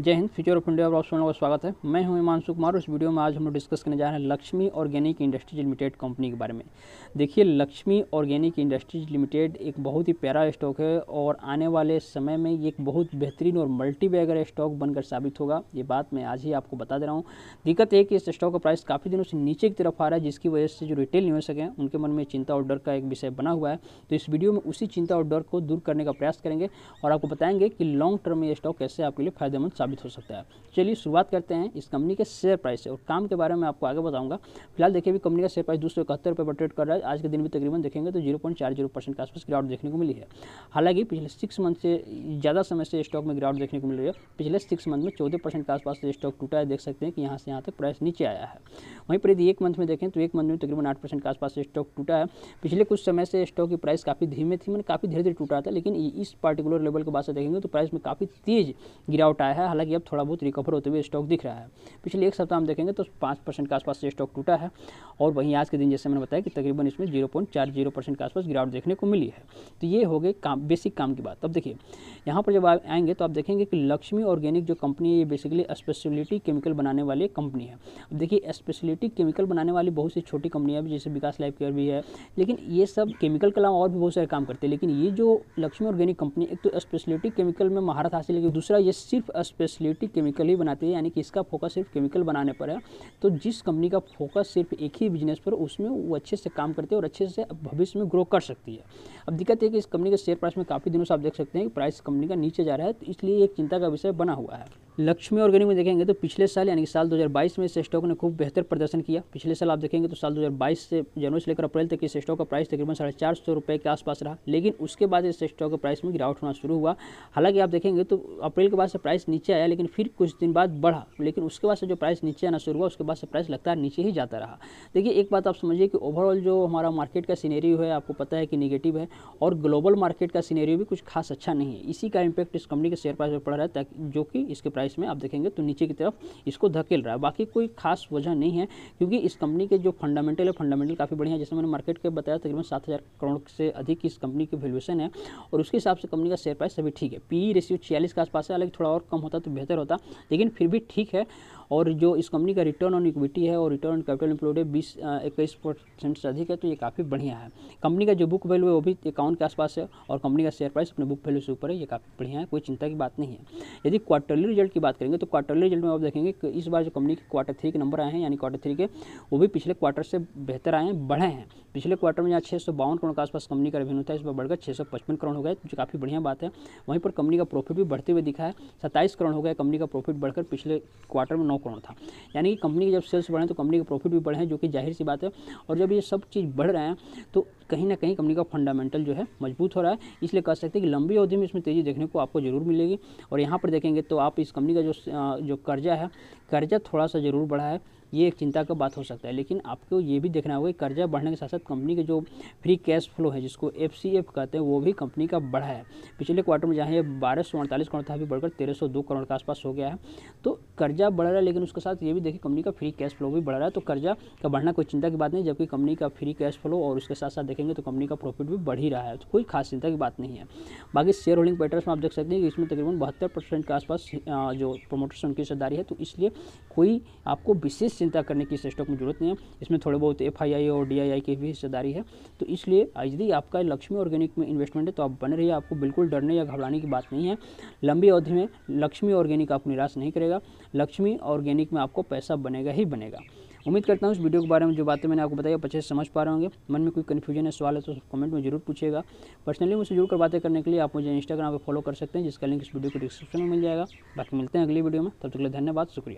जय Hind future of India आप सुनने का स्वागत है मैं हूं हिमांशु कुमार इस वीडियो में आज हम लोग डिस्कस करने जा रहे हैं Lakshmi organic industries limited company के बारे में देखिए लक्ष्मी ऑर्गेनिक इंडस्ट्रीज लिमिटेड एक बहुत ही प्यारा स्टॉक है और आने वाले समय में ये एक बहुत बेहतरीन और मल्टी बैगर स्टॉक बनकर साबित होगा ये बात मैं आज ही आपको बता दे रहा हूँ दिक्कत है कि इस स्टॉक का प्राइस काफ़ी दिनों से नीचे की तरफ आ रहा है जिसकी वजह से जो रिटेल निवेशक हैं उनके मन में चिंता और डर का एक विषय बना हुआ है तो इस वीडियो में उसी चिंता और डर को दूर करने का प्रयास करेंगे और आपको बताएंगे कि लॉन्ग टर्म में ये स्टॉक कैसे आपके लिए फायदेमंद साबित साबित हो सकता है चलिए शुरुआत करते हैं इस कंपनी के शेयर प्राइस से और काम के बारे में आपको आगे बताऊंगा फिलहाल देखिए भी कंपनी का शेयर प्राइस दो सौ इकहत्तर रुपये पर ट्रेड कर रहा है आज के दिन भी तकरीबन देखेंगे तो जीरो पॉइंट चार जीरो परसेंट के आसपास गिरावट देखने को मिली है हालांकि पिछले सिक्स मंथ से ज़्यादा समय से स्टॉक में गिरावट देखने को मिल रही है पिछले सिक्स मंथ में चौदह परसेंट के आसपास स्टॉक टूटा है देख सकते हैं कि यहाँ से यहाँ तक प्राइस नीचे आया है वहीं पर यदि एक मंथ में देखें तो एक मंथ में तकरीबन आठ परसेंट के आसपास स्टॉक टूटा है पिछले कुछ समय से स्टॉक की प्राइस काफ़ी धीमे थी मैंने काफ़ी धीरे धीरे टूटा था लेकिन इस पर्टिकुलर लेवल के बाद से देखेंगे तो प्राइस में काफ़ी तेज़ गिरावट आया है हालांकि अब थोड़ा बहुत रिकवर होते हुए स्टॉक दिख रहा है पिछले एक सप्ताह हम देखेंगे तो पाँच परसेंट के आसपास ये स्टॉक टूटा है और वहीं आज के दिन जैसे मैंने बताया कि तकरीबन इसमें जीरो पॉइंट चार जीरो परसेंट के आसपास गिरावट देखने को मिली है तो ये हो गए काम बेसिक काम की बात अब देखिए यहाँ पर जब आप आएंगे तो आप देखेंगे कि लक्ष्मी ऑर्गेनिक जो कंपनी है ये बेसिकली स्पेशलिटी केमिकल बनाने वाली कंपनी है अब देखिए स्पेशलिटी केमिकल बनाने वाली बहुत सी छोटी कंपनियाँ भी जैसे विकास लाइफ केयर भी है लेकिन ये सब केमिकल के अलावा और भी बहुत सारे काम करते हैं लेकिन ये जो लक्ष्मी ऑर्गेनिक कंपनी एक तो स्पेशलिटी केमिकल में महारत हासिल है दूसरा ये सिर्फ स्पेशलिटी केमिकल ही बनाती है यानी कि इसका फोकस सिर्फ केमिकल बनाने पर है तो जिस कंपनी का फोकस सिर्फ एक ही बिजनेस पर उसमें वो अच्छे से काम करती है और अच्छे से भविष्य में ग्रो कर सकती है अब दिक्कत है कि इस कंपनी के शेयर प्राइस में काफ़ी दिनों से आप देख सकते हैं कि प्राइस कंपनी का नीचे जा रहा है तो इसलिए एक चिंता का विषय बना हुआ है लक्ष्मी ऑर्गेनिक में देखेंगे तो पिछले साल यानी कि साल 2022 में इस स्टॉक ने खूब बेहतर प्रदर्शन किया पिछले साल आप देखेंगे तो साल 2022 से जनवरी से लेकर अप्रैल तक इस स्टॉक का प्राइस तकरीबन साढ़े चार सौ रुपये के आसपास रहा लेकिन उसके बाद इस स्टॉक का प्राइस में गिरावट होना शुरू हुआ हालांकि आप देखेंगे तो अप्रैल के बाद से प्राइस नीचे आया लेकिन फिर कुछ दिन बाद बढ़ा लेकिन उसके बाद से जो प्राइस नीचे आना शुरू हुआ उसके बाद से प्राइस लगातार नीचे ही जाता रहा देखिए एक बात आप समझिए कि ओवरऑल जो हमारा मार्केट का सीनेरियो है आपको पता है कि निगेटिव है और ग्लोबल मार्केट का सीनेरियो भी कुछ खास अच्छा नहीं है इसी का इम्पैक्ट इस कंपनी के शेयर प्राइस पर पड़ रहा है जो कि इसके प्राइस प्राइस में आप देखेंगे तो नीचे की तरफ इसको धकेल रहा है बाकी कोई खास वजह नहीं है क्योंकि इस कंपनी के जो फंडामेंटल है फंडामेंटल काफ़ी बढ़िया है जैसे मैंने मार्केट के बताया तकरीबन सात हज़ार करोड़ से अधिक इस कंपनी की वैल्यूशन है और उसके हिसाब से कंपनी का शेयर प्राइस अभी ठीक है पी रेशियो e छियालीस के आसपास है अलग थोड़ा और कम होता तो बेहतर होता लेकिन फिर भी ठीक है और जो इस कंपनी का रिटर्न ऑन इक्विटी है और रिटर्न ऑन कैपिटल है बीस इक्कीस परसेंट से अधिक है तो ये काफ़ी बढ़िया है कंपनी का जो बुक वैल्यू है वो भी इक्यावन के आसपास है और कंपनी का शेयर प्राइस अपने बुक वैल्यू से ऊपर है ये काफ़ी बढ़िया है कोई चिंता की बात नहीं है यदि क्वार्टरली रिजल्ट की बात करेंगे तो क्वार्टरली रिजल्ट में आप देखेंगे कि इस बार जो कंपनी के क्वार्टर थ्री के नंबर आए हैं यानी क्वार्टर थ्री के वो भी पिछले क्वार्टर से बेहतर आए हैं बढ़े हैं पिछले क्वार्टर में यहाँ छः सौ बावन करोड़ के आसपास कंपनी का रेवेन्यू था इस बार बढ़कर छः सौ पचपन करोड़ हो गया जो काफ़ी बढ़िया बात है वहीं पर कंपनी का प्रॉफिट भी बढ़ते हुए दिखा है सत्ताईस करोड़ हो गया कंपनी का प्रॉफिट बढ़कर पिछले क्वार्टर में नौ करोड़ था यानी कि कंपनी के जब सेल्स बढ़े तो कंपनी के प्रॉफिट भी बढ़े हैं जो कि जाहिर सी बात है और जब ये सब चीज़ बढ़ रहे हैं तो कहीं ना कहीं कंपनी का फंडामेंटल जो है मजबूत हो रहा है इसलिए कह सकते हैं कि लंबी अवधि में इसमें तेज़ी देखने को आपको ज़रूर मिलेगी और यहाँ पर देखेंगे तो आप इस कंपनी का जो जो कर्जा है कर्जा थोड़ा सा ज़रूर बढ़ा है ये एक चिंता का बात हो सकता है लेकिन आपको ये भी देखना होगा कि कर्जा बढ़ने के साथ साथ कंपनी के जो फ्री कैश फ्लो है जिसको एफ कहते हैं वो भी कंपनी का बढ़ा है पिछले क्वार्टर में जहाँ ये बारह सौ अड़तालीस करोड़ था अभी बढ़कर तेरह सौ दो करोड़ के आसपास हो गया है तो कर्जा बढ़ रहा है लेकिन उसके साथ ये भी देखिए कंपनी का फ्री कैश फ्लो भी बढ़ रहा है तो कर्जा का बढ़ना कोई चिंता की बात नहीं जबकि कंपनी का फ्री कैश फ्लो और उसके साथ साथ देखेंगे तो कंपनी का प्रॉफिट भी बढ़ ही रहा है तो कोई खास चिंता की बात नहीं है बाकी शेयर होल्डिंग पैटर्स में आप देख सकते हैं कि इसमें तकरीबन बहत्तर परसेंट के आसपास जो प्रोमोटर्स उनकी हिस्सेदारी है तो इसलिए कोई आपको विशेष चिंता करने की इस स्टॉक में जरूरत नहीं है इसमें थोड़े बहुत एफ और डी की भी हिस्सेदारी है तो इसलिए यदि आपका लक्ष्मी ऑर्गेनिक में इन्वेस्टमेंट है तो आप बने रहिए आपको बिल्कुल डरने या घबराने की बात नहीं है लंबी अवधि में लक्ष्मी ऑर्गेनिक आपको निराश नहीं करेगा लक्ष्मी ऑर्गेनिक में आपको पैसा बनेगा ही बनेगा उम्मीद करता हूँ इस वीडियो के बारे में जो बातें मैंने आपको बताई अच्छे से समझ पा रहे होंगे मन में कोई कन्फ्यूजन है सवाल है तो कमेंट में जरूर पूछेगा पर्सनली मुझसे जुड़कर बातें करने के लिए आप मुझे इंस्टाग्राम पर फॉलो कर सकते हैं जिसका लिंक इस वीडियो को डिस्क्रिप्शन में मिल जाएगा बाकी मिलते हैं अगली वीडियो में तब तक के लिए धन्यवाद शुक्रिया